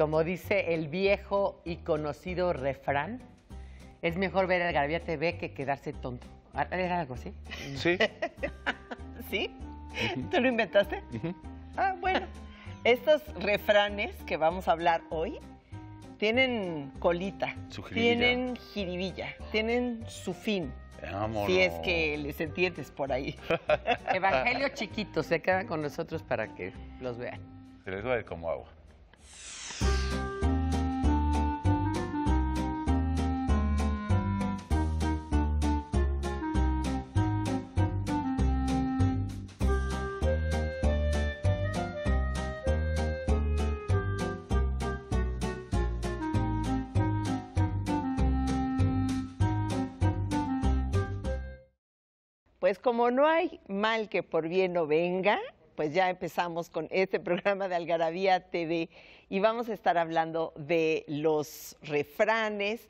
Como dice el viejo y conocido refrán, es mejor ver el Garabía TV que quedarse tonto. Ah, ¿Era algo así? Sí. ¿Sí? ¿Tú lo inventaste? Ah, bueno. Estos refranes que vamos a hablar hoy tienen colita, tienen jiribilla, tienen su fin. Si es que les entiendes por ahí. Evangelio chiquito, se quedan con nosotros para que los vean. Se les va como agua. Pues como no hay mal que por bien no venga, pues ya empezamos con este programa de Algarabía TV y vamos a estar hablando de los refranes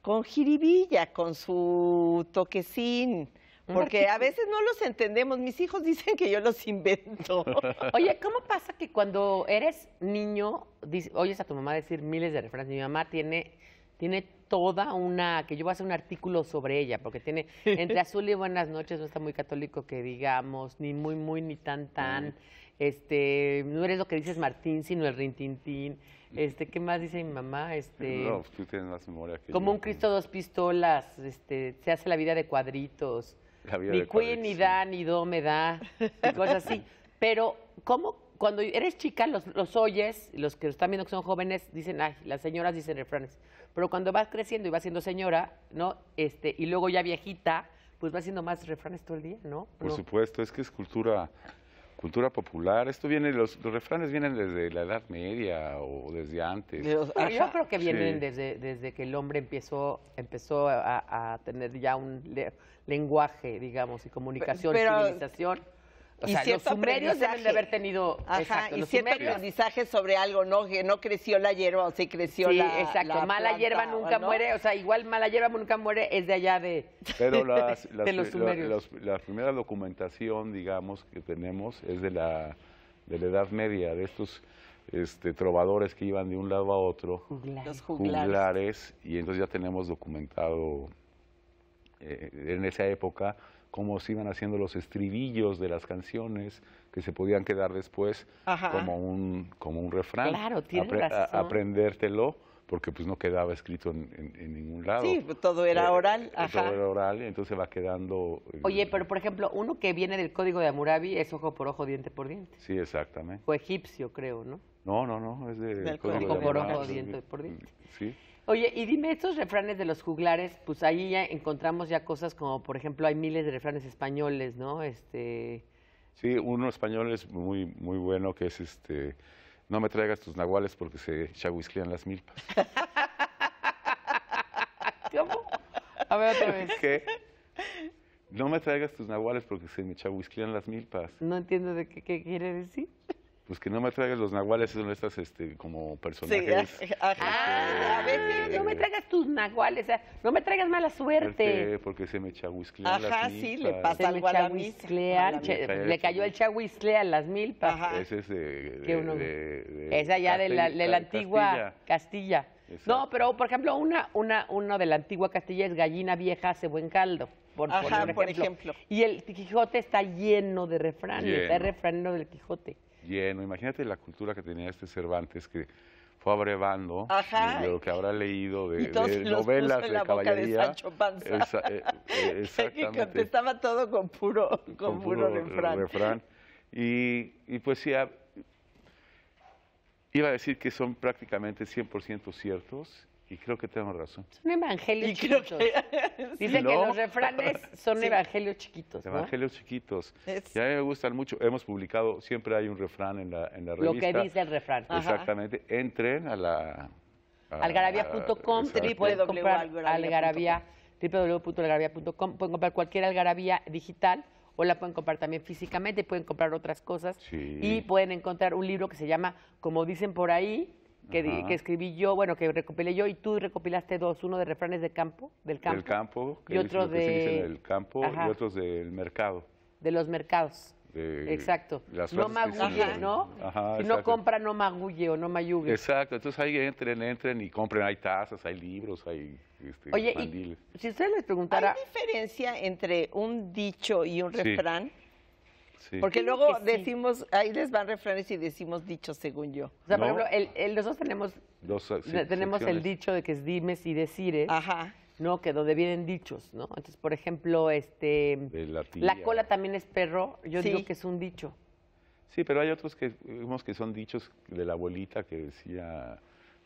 con jiribilla, con su toquecín. Porque a veces no los entendemos. Mis hijos dicen que yo los invento. Oye, ¿cómo pasa que cuando eres niño, oyes a tu mamá decir miles de refranes? Mi mamá tiene, tiene toda una, que yo voy a hacer un artículo sobre ella, porque tiene entre azul y buenas noches, no está muy católico que digamos, ni muy, muy, ni tan, tan. Este, no eres lo que dices Martín, sino el rintintín. Este, ¿qué más dice mi mamá? Este, pues, tú tienes más memoria Como un Cristo dos pistolas, este, se hace la vida de cuadritos. ni de ni da, ni do, me da, y cosas así. Pero, ¿cómo cuando eres chica, los, los oyes, los que están viendo que son jóvenes, dicen, ay, las señoras dicen refranes. Pero cuando vas creciendo y vas siendo señora, ¿no? Este, y luego ya viejita, pues va haciendo más refranes todo el día, ¿no? Por supuesto, es que es cultura, cultura popular. Esto viene, los, los, refranes vienen desde la Edad Media o desde antes. yo creo que vienen desde, desde que el hombre empezó, empezó a, tener ya un lenguaje, digamos, y comunicación, civilización sea, y los sumerios deben de haber tenido Ajá, y cierto aprendizaje sobre algo, ¿no? Que no creció la hierba, o sí creció la. mala hierba nunca muere, o sea, igual mala hierba nunca muere es de allá de, Pero los eh, sumerios. La, primera documentación, digamos, que tenemos es de la, de la Edad Media, de estos este, trovadores que iban de un lado a otro, Los juglares. y entonces ya tenemos documentado eh, en esa época cómo se iban haciendo los estribillos de las canciones que se podían quedar después como un, como un refrán. Claro, tienes Aprendértelo porque pues no quedaba escrito en, ningún lado. Sí, pues, todo era eh, oral. Eh, todo era oral entonces va quedando... Eh, Oye, pero por ejemplo, uno que viene del código de Hammurabi es ojo por ojo, diente por diente. Sí, exactamente. O egipcio, creo, ¿no? No, no, no, es Del código, código Ojo por ojo, diente por diente. Sí. Oye, y dime, estos refranes de los juglares, pues ahí ya encontramos ya cosas como, por ejemplo, hay miles de refranes españoles, ¿no? Este... Sí, uno español es muy, muy bueno, que es este, no me traigas tus nahuales porque se chahuisclean las milpas. ¿Cómo? A ver otra vez. ¿Qué? No me traigas tus nahuales porque se me chahuisclean las milpas. No entiendo de qué quiere decir pues que no me traigas los nahuales, son estas este, como personajes. Ah, eh, este, ah, sí, no me traigas tus nahuales, o sea, no me traigas mala suerte. Este, porque se me chahuisclean Ajá, las milpas. sí, le pasa algo a la le cayó el chahuiscle a las milpas. Ajá. Ese es de, de, de, de Esa ya la, de la, antigua Castilla. No, pero por ejemplo, una, una, uno de la antigua Castilla es gallina vieja hace buen caldo. Por, Ajá, por, ejemplo. Y el Quijote está lleno de refranes, está refranero del Quijote. Imagínate la cultura que tenía este Cervantes que fue abrevando lo que habrá leído de, novelas de caballería. Eh, eh, que contestaba todo con puro, con, puro, refrán. Y, y pues ya ah, iba a decir que son prácticamente 100% ciertos y creo que tenemos razón. Son evangelios chiquitos. Dicen que los refranes son evangelios chiquitos. Evangelios chiquitos. ya me gustan mucho. Hemos publicado, siempre hay un refrán en la, en la revista. Lo que dice el refrán. Exactamente. Entren a la... Algarabía.com. www.algarabía.com. Pueden comprar cualquier algarabía digital o la pueden comprar también físicamente, pueden comprar otras cosas y pueden encontrar un libro que se llama, como dicen por ahí, que, escribí yo, bueno, que recopilé yo y tú recopilaste dos, uno de refranes de campo, del campo. Del campo, y otro de... del campo y otros del mercado. De los mercados. exacto. no magulle, ¿no? si no compra, no magulle o no mayugue. Exacto, entonces ahí entren, entren y compren. Hay tazas, hay libros, hay este, Oye, si usted les preguntara... ¿Hay diferencia entre un dicho y un refrán? Porque luego decimos, ahí les van refranes y decimos dichos según yo. O sea, por ejemplo, el, nosotros tenemos, tenemos el dicho de que es dimes y decires. Ajá. No, que donde vienen dichos, ¿no? Entonces, por ejemplo, este la, cola también es perro, yo digo que es un dicho. Sí, pero hay otros que vemos que son dichos de la abuelita que decía,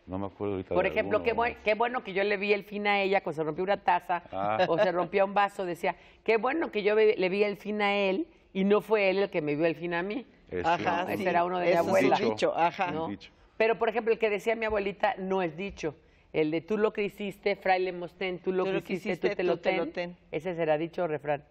no me acuerdo ahorita. Por ejemplo, qué, ejemplo, qué, bueno que yo le vi el fin a ella cuando se rompió una taza ah. o se rompió un vaso, decía, qué bueno que yo le vi el fin a él y no fue él el que me vio el fin a mí. ajá, ese era uno de mi abuela. dicho, ajá. Pero, por ejemplo, el que decía mi abuelita no es dicho. El de tú lo que hiciste, fraile mostén, tú lo, que, hiciste, tú, te, lo ten, Ese será dicho refrán.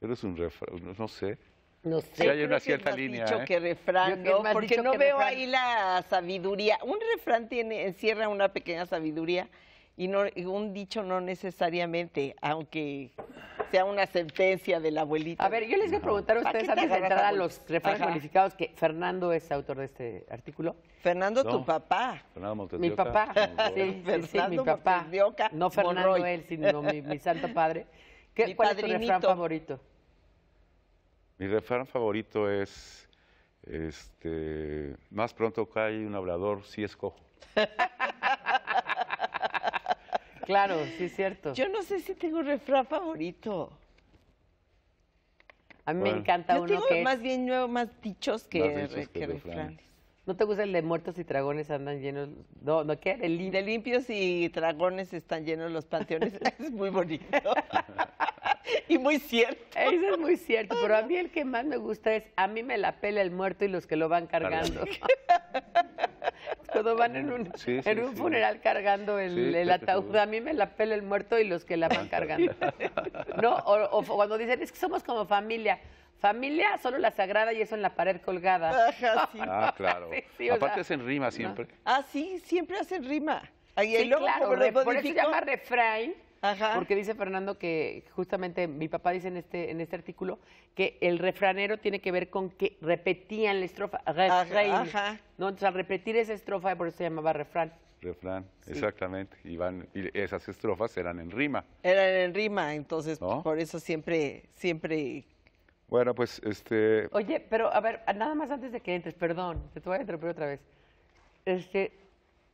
Pero es un refrán, no sé. No sé. hay una cierta línea. ¿eh? que refrán, ¿no? porque no veo ahí la sabiduría. Un refrán tiene, encierra una pequeña sabiduría y, un dicho no necesariamente, aunque sea una sentencia de la abuelita. A ver, yo les voy a preguntar a ustedes antes de entrar a los refranes calificados que Fernando es autor de este artículo. Fernando, tu papá. Fernando Montes Mi papá, sí, sí, mi papá. no Fernando él, sino mi, santo padre. ¿Qué, ¿Cuál es tu refrán favorito? Mi refrán favorito es, este, más pronto cae un hablador si sí es Claro, sí es cierto. Yo no sé si tengo un refrán favorito. A mí me encanta uno tengo más bien nuevo, más dichos que, más ¿No te gusta el de muertos y dragones andan llenos? No, no queda. El de limpios y dragones están llenos los panteones. es muy bonito. y muy cierto. Eso es muy cierto, pero a mí el que más me gusta es a mí me la pela el muerto y los que lo van cargando. Todos van en un, funeral cargando el, ataúd. A mí me la pela el muerto y los que la van cargando. no, o, cuando dicen, es que somos como familia. Familia, solo la sagrada y eso en la pared colgada. sí. Ah, claro. Aparte hacen rima siempre. Ah, sí, siempre hacen rima. Ahí por eso se llama refrain, porque dice Fernando que justamente mi papá dice en este, en este artículo que el refranero tiene que ver con que repetían la estrofa. ajá, Entonces, al repetir esa estrofa, por eso se llamaba refrán. Refrán, exactamente. Y, esas estrofas eran en rima. Eran en rima, entonces por eso siempre, siempre bueno, pues este. Oye, pero a ver, nada más antes de que entres, perdón, te voy a interrumpir otra vez. Este,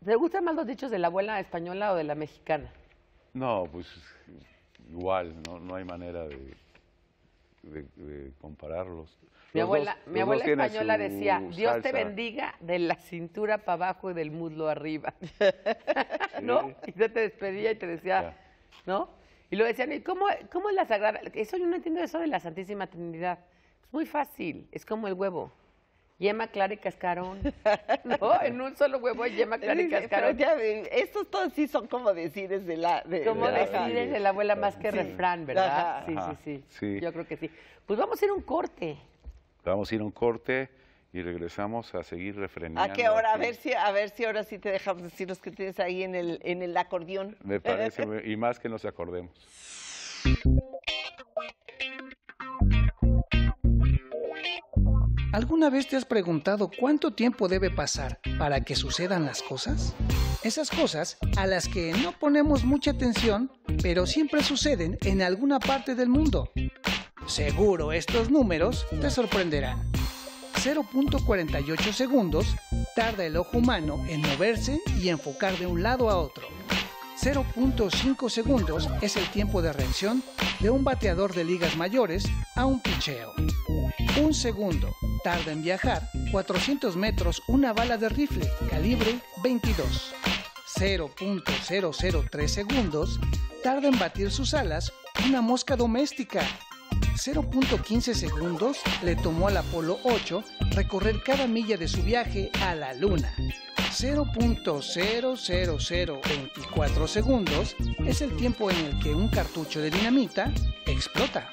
¿te gustan más los dichos de la abuela española o de la mexicana? No, pues igual, no, no hay manera de, de, compararlos. Mi abuela, española decía, Dios te bendiga de la cintura para abajo y del muslo arriba. ¿No? Y yo te despedía y te decía, ¿no? Y lo decían, ¿y cómo, cómo es la sagrada? Eso yo no entiendo eso de la Santísima Trinidad. Es muy fácil, es como el huevo yema clara y cascarón. no, en un solo huevo hay yema clara y cascarón. estos todos sí son como decir de la... De, como la abuela más que refrán, ¿verdad? Sí, sí, sí, Yo creo que sí. Pues vamos a ir a un corte. Vamos a ir a un corte y regresamos a seguir refrenando. ¿A qué A ver si, a ver si ahora sí te dejamos decir los que tienes ahí en el, en el acordeón. Me parece, y más que nos acordemos. ¿Alguna vez te has preguntado cuánto tiempo debe pasar para que sucedan las cosas? Esas cosas a las que no ponemos mucha atención, pero siempre suceden en alguna parte del mundo. Seguro estos números te sorprenderán. 0.48 segundos tarda el ojo humano en moverse y enfocar de un lado a otro. 0.5 segundos es el tiempo de reacción de un bateador de ligas mayores a un picheo. Un segundo tarda en viajar 400 metros una bala de rifle calibre 22. 0.003 segundos tarda en batir sus alas una mosca doméstica. 0.15 segundos le tomó al Apolo 8 recorrer cada milla de su viaje a la Luna. 0.00024 segundos es el tiempo en el que un cartucho de dinamita explota.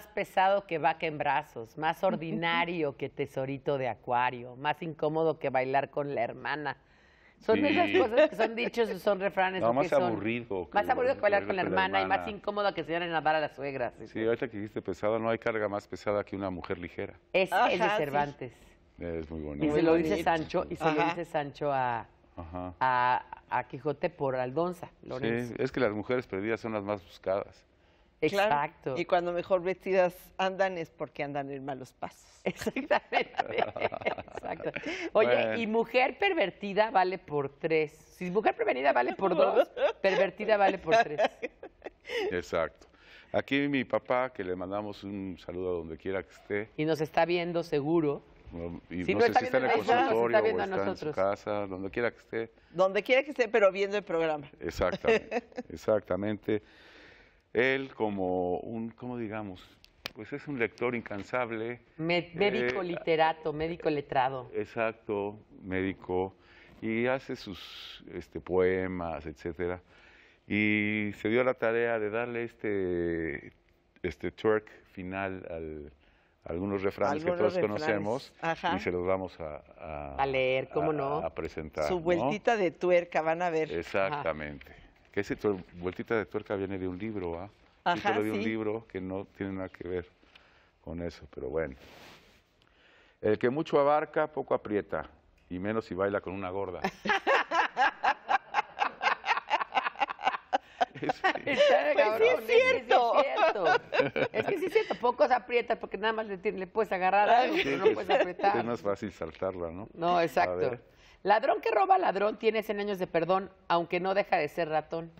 más pesado que vaca en brazos, más ordinario que tesorito de acuario, más incómodo que bailar con la hermana. Son esas cosas que son dichos, son refranes. más aburrido. que más aburrido que bailar con la hermana, y más incómodo que enseñar a nadar a las suegras. Sí, ahorita que dijiste pesado, no hay carga más pesada que una mujer ligera. Es, de Cervantes. Es muy bonito. Y se lo dice Sancho, y se dice Sancho a, a, Quijote por Aldonza, Sí, es que las mujeres perdidas son las más buscadas. Exacto. Y cuando mejor vestidas andan es porque andan en malos pasos. Exactamente. Oye, y mujer pervertida vale por tres. Si mujer prevenida vale por dos, pervertida vale por tres. Exacto. Aquí mi papá, que le mandamos un saludo a donde quiera que esté. Y nos está viendo seguro. No, y no, sé si está en el consultorio o está en su casa, donde quiera que esté. Donde quiera que esté, pero viendo el programa. Exactamente, exactamente él como un, ¿cómo digamos? Pues es un lector incansable. médico eh, literato, médico letrado. Exacto, médico. Y hace sus este, poemas, etcétera. Y se dio la tarea de darle este, este twerk final a algunos refranes que todos conocemos y se los vamos a, leer, cómo no, a, presentar. Su vueltita de tuerca, van a ver. Exactamente que tu vueltita de tuerca viene de un libro, ¿ah? ¿eh? de un libro que no tiene nada que ver con eso, pero bueno. El que mucho abarca, poco aprieta, y menos si baila con una gorda. Pues pues es cierto. es cierto. es que sí es cierto, pocos aprietas porque nada más le, le puedes agarrar algo, no pues, puedes apretar. Es más fácil saltarla, ¿no? No, exacto. Ladrón que roba ladrón tiene 100 años de perdón, aunque no deja de ser ratón.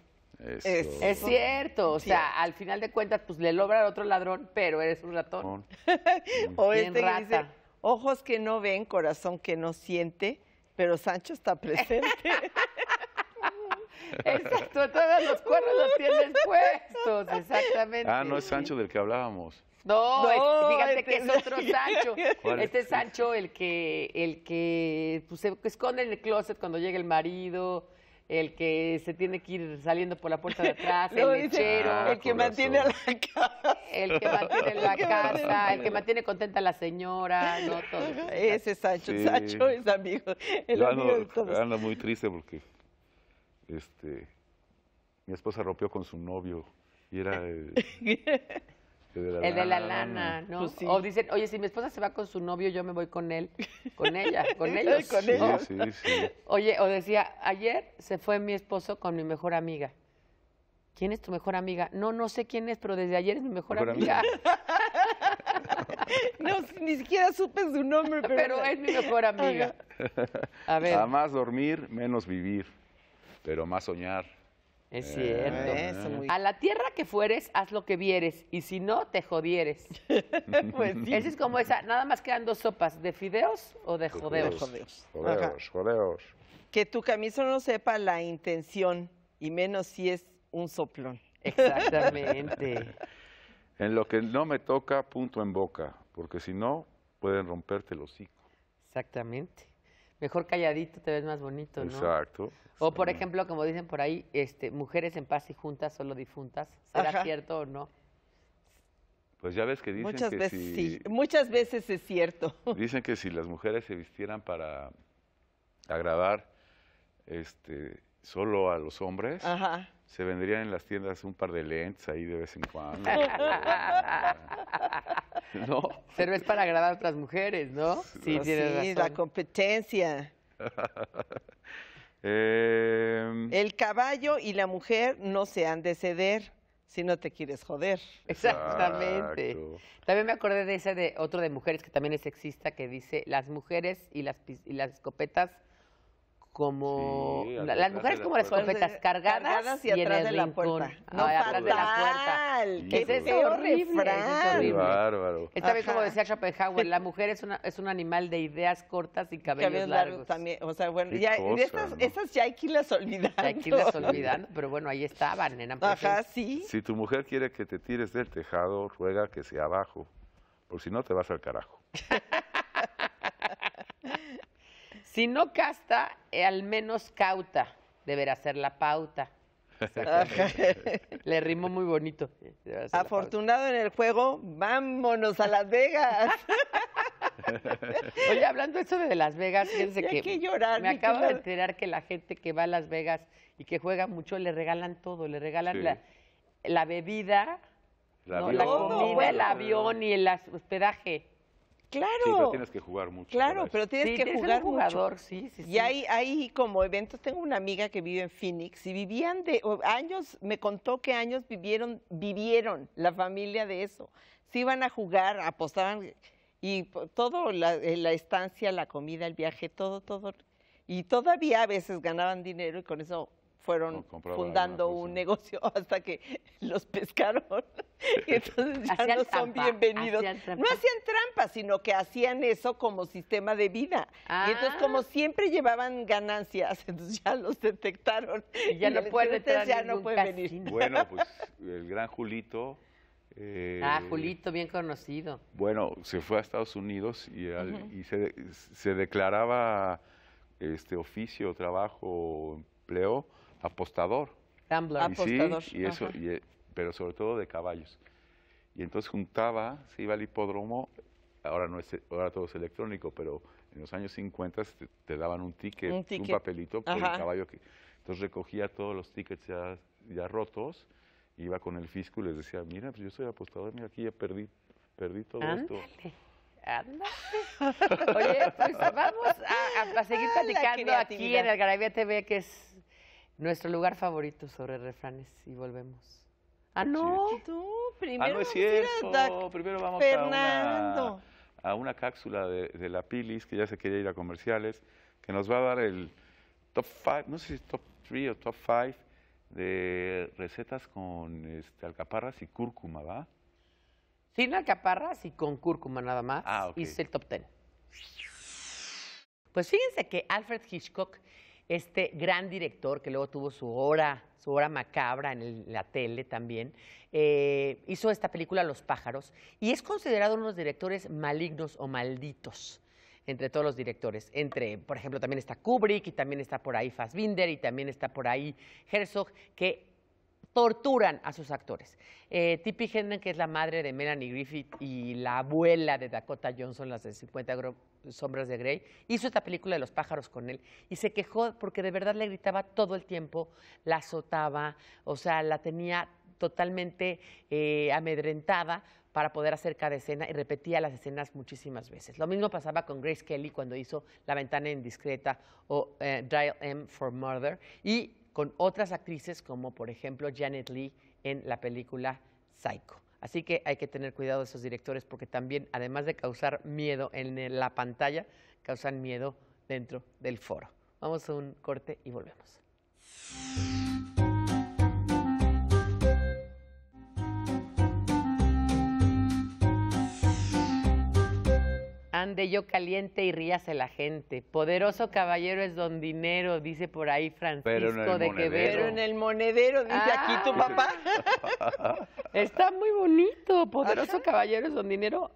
Es cierto, o sea, al final de cuentas, pues le logra al otro ladrón, pero eres un ratón. o este que ojos que no ven, corazón que no siente, pero Sancho está presente. Exacto, todos los cuernos los tienes puestos, exactamente. Ah, no es Sancho del que hablábamos. No, este fíjate que es otro Sancho. Este es Sancho el que, el que pues, se esconde en el closet cuando llega el marido el que se tiene que ir saliendo por la puerta de atrás, el lechero. el que mantiene la casa. El que mantiene la casa, el que mantiene contenta a la señora, Ese es Sancho, Sancho es amigo, el muy triste porque este, mi esposa rompió con su novio y era... El de la, lana, ¿no? Pues o dicen, oye, si mi esposa se va con su novio, yo me voy con él, con ella, con ellos. con oye, o decía, ayer se fue mi esposo con mi mejor amiga. ¿Quién es tu mejor amiga? No, no sé quién es, pero desde ayer es mi mejor, amiga. no, ni siquiera supe su nombre, pero... es mi mejor amiga. A ver. A más dormir, menos vivir, pero más soñar. Es eh, cierto. A la tierra que fueres, haz lo que vieres, y si no, te jodieres. pues, es como esa, nada más quedan dos sopas, de fideos o de jodeos. jodeos, jodeos, jodeos. Que tu camisa no sepa la intención, y menos si es un soplón. Exactamente. en lo que no me toca, punto en boca, porque si no, pueden romperte el hocico. Exactamente. Mejor calladito te ves más bonito, ¿no? Exacto. O por ejemplo, como dicen por ahí, este, mujeres en paz y juntas, solo difuntas. ¿Será cierto o no? Pues ya ves que dicen Muchas veces si, sí. Muchas veces es cierto. Dicen que si las mujeres se vistieran para agradar este, solo a los hombres, se vendrían en las tiendas un par de lentes ahí de vez en cuando. ¿no? Pero para agradar a otras mujeres, ¿no? Sí, tiene sí la competencia. Em. El caballo y la mujer no se han de ceder si no te quieres joder. Exactamente. También me acordé de ese de otro de mujeres que también es sexista que dice las mujeres y las, y las escopetas como las mujeres como las escopetas cargadas, y, atrás el de la puerta. No, ah, De la puerta. es horrible, horrible. Bárbaro. Esta vez como decía Schopenhauer, la mujer es una es un animal de ideas cortas y cabellos, largos. también, o sea, bueno, ya estas, esas ya hay que las olvidando. hay que las olvidando, pero bueno, ahí estaban, nena. Pues Ajá, sí. Si tu mujer quiere que te tires del tejado, ruega que sea abajo, por si no te vas al carajo. Si no casta, eh, al menos cauta, deberá ser la pauta. Le rimó muy bonito. Afortunado en el juego, vámonos a Las Vegas. Oye, hablando eso de Las Vegas, fíjense que, me acabo de enterar que la gente que va a Las Vegas y que juega mucho le regalan todo, le regalan la, bebida, la, comida, el avión y el hospedaje. Claro. pero tienes que jugar mucho. Claro, pero tienes que jugar jugador, mucho. Sí, sí, y Hay, como eventos, tengo una amiga que vive en Phoenix y vivían de años, me contó que años vivieron, vivieron la familia de eso. Se iban a jugar, apostaban y todo la, eh, la estancia, la comida, el viaje, todo, todo. Y todavía a veces ganaban dinero y con eso fueron fundando un negocio hasta que los pescaron. y entonces ya no son bienvenidos. no hacían trampas, sino que hacían eso como sistema de vida. Y entonces como ah. siempre llevaban ganancias, entonces ya los detectaron. Y ya no pueden ya no venir. Bueno, pues el gran Julito eh, ah, Julito, bien conocido. Bueno, se fue a Estados Unidos y, se, declaraba este oficio, trabajo, empleo apostador. Apostador. y eso, eh, pero sobre todo de caballos. Y entonces juntaba, se iba al hipódromo, ahora no es, ahora todo es electrónico, pero en los años 50 te, daban un ticket, un, papelito por el caballo que... Entonces recogía todos los tickets ya, rotos, e iba con el fisco y les decía, mira, pues yo soy apostador, mira, aquí ya perdí, perdí todo esto. Oye, pues vamos a, seguir platicando aquí en el Garabia TV, que es nuestro lugar favorito sobre refranes y volvemos. Ah, no. tú, primero ah, no es cierto. primero vamos a una cápsula de, la Pilis, que ya se quería ir a comerciales, que nos va a dar el top five, no sé si top three o top five, de recetas con este, alcaparras y cúrcuma, ¿va? Sin alcaparras y con cúrcuma nada más. Ah, y es el top ten. Pues fíjense que Alfred Hitchcock este gran director que luego tuvo su hora, su hora macabra en, la tele también, eh, hizo esta película Los pájaros y es considerado uno de los directores malignos o malditos entre todos los directores. Entre, por ejemplo, también está Kubrick y también está por ahí Fassbinder y también está por ahí Herzog, que torturan a sus actores. Eh, Tippi que es la madre de Melanie Griffith y la abuela de Dakota Johnson, las de 50 sombras de Grey, hizo esta película de los pájaros con él y se quejó porque de verdad le gritaba todo el tiempo, la azotaba, o sea, la tenía totalmente eh, amedrentada para poder hacer cada escena y repetía las escenas muchísimas veces. Lo mismo pasaba con Grace Kelly cuando hizo La ventana indiscreta o eh, Dial M for Murder y con otras actrices como por ejemplo Janet Lee en la película Psycho. Así que hay que tener cuidado de esos directores porque también, además de causar miedo en la pantalla, causan miedo dentro del foro. Vamos a un corte y volvemos. Ande yo caliente y ríase la gente. Poderoso caballero es don dinero, dice por ahí Francisco de Quevedo. Pero en el monedero, dice ah. aquí tu papá. Está muy bonito. Poderoso caballero es don dinero,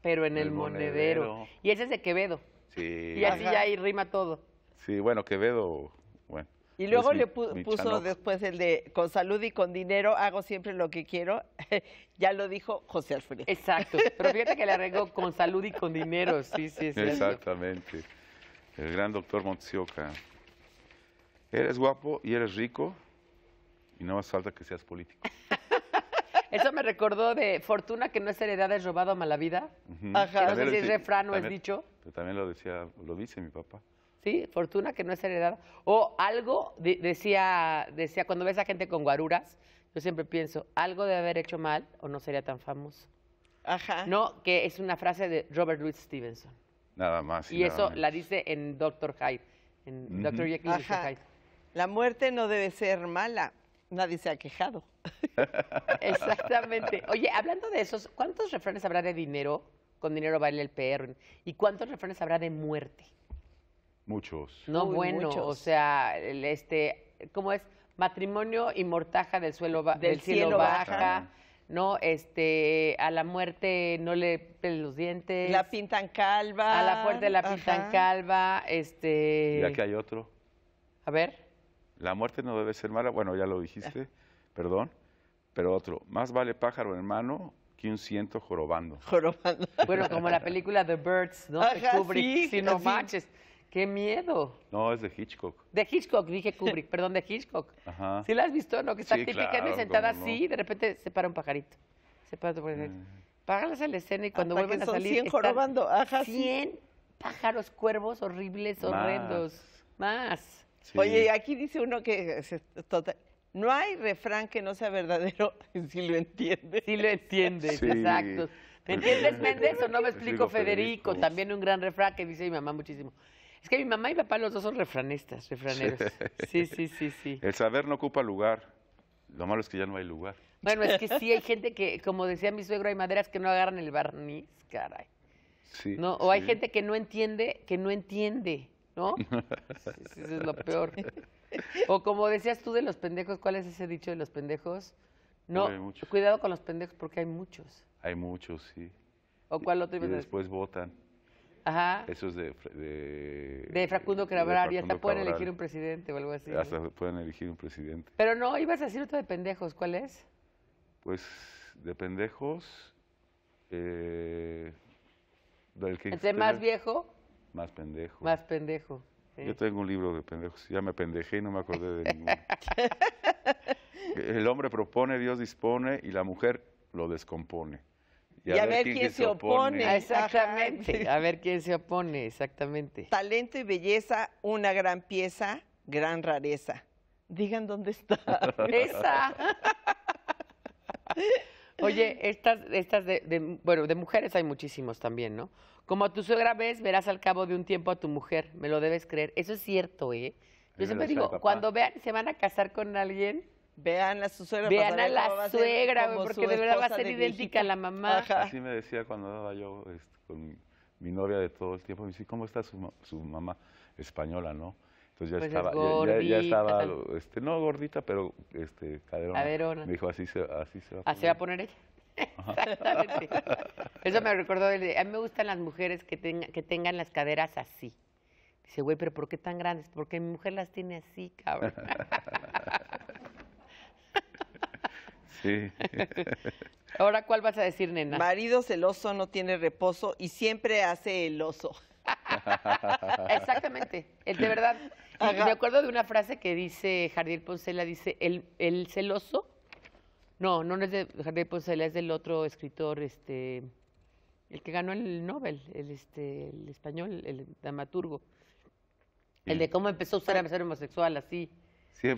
pero en el, monedero. Y ese es de Quevedo. Sí. Y así ya ahí rima todo. Sí, bueno, Quevedo, bueno. Y luego le puso después el de con salud y con dinero hago siempre lo que quiero, ya lo dijo José Alfredo. Exacto, pero fíjate que le arregló con salud y con dinero, sí, sí, sí. Exactamente. El gran doctor Montsioca. Eres guapo y eres rico y no más falta que seas político. Eso me recordó de fortuna que no es heredada, es robado a mala vida. Ajá. no sé si es refrán o es dicho. también lo decía, lo dice mi papá. Sí, fortuna que no es heredada. O algo decía, decía cuando ves a gente con guaruras, yo siempre pienso, algo de haber hecho mal o no sería tan famoso. Ajá. No, que es una frase de Robert Louis Stevenson. Nada más. Y, y eso la dice en Doctor Hyde, en Dr. Jekyll y Hyde. La muerte no debe ser mala. Nadie se ha quejado. Exactamente. Oye, hablando de esos, ¿cuántos refranes habrá de dinero? Con dinero vale el perro. ¿Y cuántos refranes habrá de muerte? Muchos. No, bueno, muchos. o sea, este, ¿cómo es? matrimonio y mortaja del, suelo del, cielo, baja. ¿no? Este, a la muerte no le pelos los dientes. La pintan calva. A la muerte la pintan calva, este... ya que hay otro. A ver. La muerte no debe ser mala, bueno, ya lo dijiste, perdón, pero otro. Más vale pájaro en mano que un ciento jorobando. Jorobando. Bueno, como la película The Birds, ¿no? Ajá, sí, si no ¡Qué miedo! No, es de Hitchcock. De Hitchcock, dije Kubrick, perdón, de Hitchcock. Ajá. ¿Sí la has visto? ¿No? Que está típicamente sentada así y de repente se para un pajarito. Se para un pajarito. Mm. Págalas a la escena y ah, cuando vuelven a salir. 100 jorobando, ajá. 100 pájaros, cuervos horribles, horrendos. Más. Oye, aquí dice uno que no hay refrán que no sea verdadero si lo entiendes. Si lo entiendes, exacto. entiendes, Méndez? O no me explico, Federico. También un gran refrán que dice mi mamá muchísimo. Es que mi mamá y papá los dos son refranistas, refraneros. Sí, sí, sí, sí. El saber no ocupa lugar. Lo malo es que ya no hay lugar. Bueno, es que sí hay gente que, como decía mi suegro, hay maderas que no agarran el barniz, caray. Sí. ¿No? O hay gente que no entiende, que no entiende, ¿no? Eso es lo peor. O como decías tú de los pendejos, ¿cuál es ese dicho de los pendejos? No, no cuidado con los pendejos porque hay muchos. Hay muchos, sí. ¿O cuál otro? Y después votan. Eso es de... De, de Facundo Cabral, y hasta pueden elegir un presidente o algo así. Hasta pueden elegir un presidente. Pero no, ibas a decir otro de pendejos, ¿cuál es? Pues de pendejos... Eh, que más viejo? Más pendejo. Más pendejo. Yo tengo un libro de pendejos, ya me pendejé y no me acordé de ninguno. El hombre propone, Dios dispone y la mujer lo descompone. Y a, ver, quién, se opone. Exactamente, a ver quién se opone, exactamente. Talento y belleza, una gran pieza, gran rareza. Digan dónde está. Esa. Oye, estas, estas de, bueno, de mujeres hay muchísimos también, ¿no? Como a tu suegra ves, verás al cabo de un tiempo a tu mujer, me lo debes creer. Eso es cierto, ¿eh? Yo siempre digo, cuando vean, se van a casar con alguien, Vean a su suegra. Vean a la suegra, porque de verdad va a ser idéntica a la mamá. Así me decía cuando andaba yo este, con mi novia de todo el tiempo. Me dice, ¿cómo está su, su mamá española, no? Entonces ya pues estaba, ya, estaba, este, no gordita, pero este, caderona. Me dijo, así se, así se va a poner. ella. Eso me recordó, a mí me gustan las mujeres que, tenga, que tengan las caderas así. Dice, güey, pero ¿por qué tan grandes? Porque mi mujer las tiene así, cabrón. Ahora, ¿cuál vas a decir, nena? Marido celoso no tiene reposo y siempre hace el oso. Exactamente, el de verdad. Me acuerdo de una frase que dice Jardín Poncela, dice, el, el celoso, no, no es de Jardín Poncela, es del otro escritor, este, el que ganó el Nobel, el, este, el español, el dramaturgo. El de cómo empezó a ser homosexual, así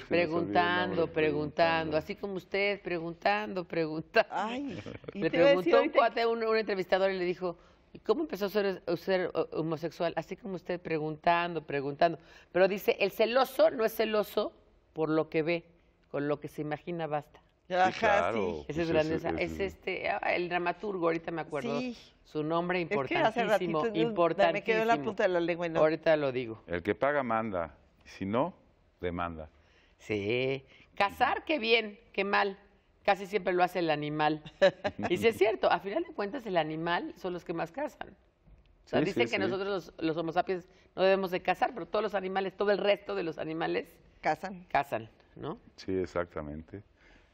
preguntando, preguntando, así como usted, preguntando, preguntando. le preguntó un cuate, un, entrevistador, y le dijo, ¿cómo empezó a ser, eh, homosexual? Así como usted, preguntando, preguntando. Pero dice, el celoso no es celoso por lo que ve, con lo que se imagina basta. Ajá, sí, Esa es pues grandeza. es este, ah, el dramaturgo, ahorita me acuerdo. Su nombre importantísimo, es Me quedó la punta de la lengua. Ahorita lo digo. El que paga manda, si no, demanda. Sí. Cazar, qué bien, qué mal. Casi siempre lo hace el animal. y si es cierto, a final de cuentas el animal son los que más cazan. O sea, dicen que nosotros los, los, homo sapiens no debemos de cazar, pero todos los animales, todo el resto de los animales... Cazan. Cazan, ¿no? Sí, exactamente.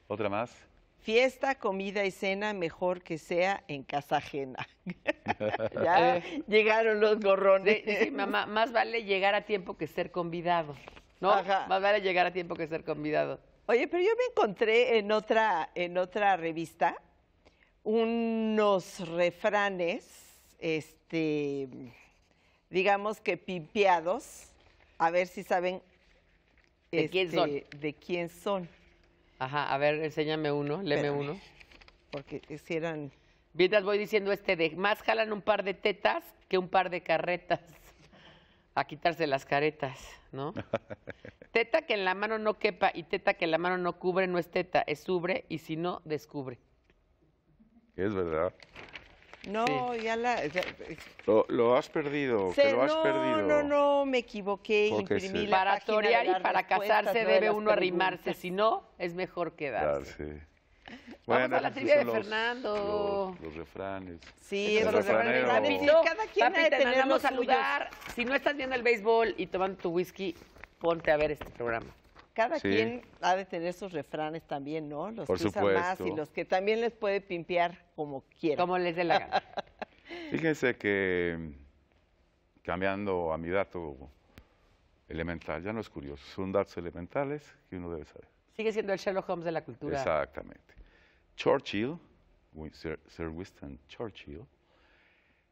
¿Otra más? Fiesta, comida y cena, mejor que sea en casa ajena. ya eh. llegaron los gorrones. Sí, mamá, más vale llegar a tiempo que ser convidado. ¿no? Más vale llegar a tiempo que ser convidado. Oye, pero yo me encontré en otra, en otra revista unos refranes, este, digamos que pimpeados, a ver si saben ¿De, quién este, son? Ajá, a ver, enséñame uno, léeme uno. Porque si eran... Mientras voy diciendo este de, más jalan un par de tetas que un par de carretas a quitarse las caretas, ¿no? teta que en la mano no quepa y teta que en la mano no cubre no es teta, es subre y si no, descubre. Es verdad. No, ya la... lo, has perdido, pero lo has no, perdido. No, no, no, me equivoqué, Para torear y para casarse debe uno arrimarse, si no, es mejor quedarse. Sí. Bueno, la trivia de Fernando. Los, refranes. Sí, los Cada quien Papi, te a saludar. Si no estás viendo el béisbol y tomando tu whisky, ponte a ver este programa. Cada quien ha de tener sus refranes también, ¿no? Los Por que más y los que también les puede pimpear como quiera. Como les dé la gana. Fíjense que, cambiando a mi dato elemental, ya no es curioso, son datos elementales que uno debe saber. Sigue siendo el Sherlock Holmes de la cultura. Exactamente. Churchill, Sir, Winston Churchill,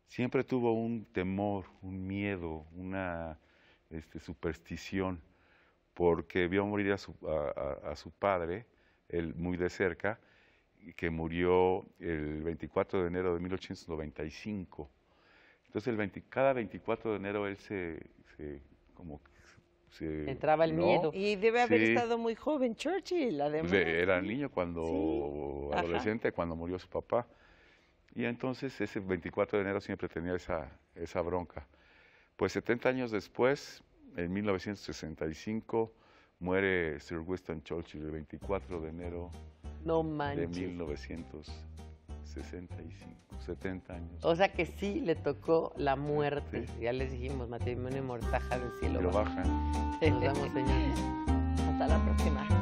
siempre tuvo un temor, un miedo, una este, superstición, porque vio morir a su, padre él, muy de cerca, que murió el 24 de enero de 1895. Entonces el cada 24 de enero él se, se como Entraba el miedo. Y debe haber estado muy joven Churchill, pues, además. Era niño cuando, adolescente, cuando murió su papá. Y entonces ese 24 de enero siempre tenía esa, esa bronca. Pues 70 años después, en 1965, muere Sir Winston Churchill el 24 de enero de 1965. 65, 70 años. O sea que sí le tocó la muerte. Ya les dijimos, matrimonio y mortaja del cielo. Lo baja. Nos vemos, señores. Hasta la próxima.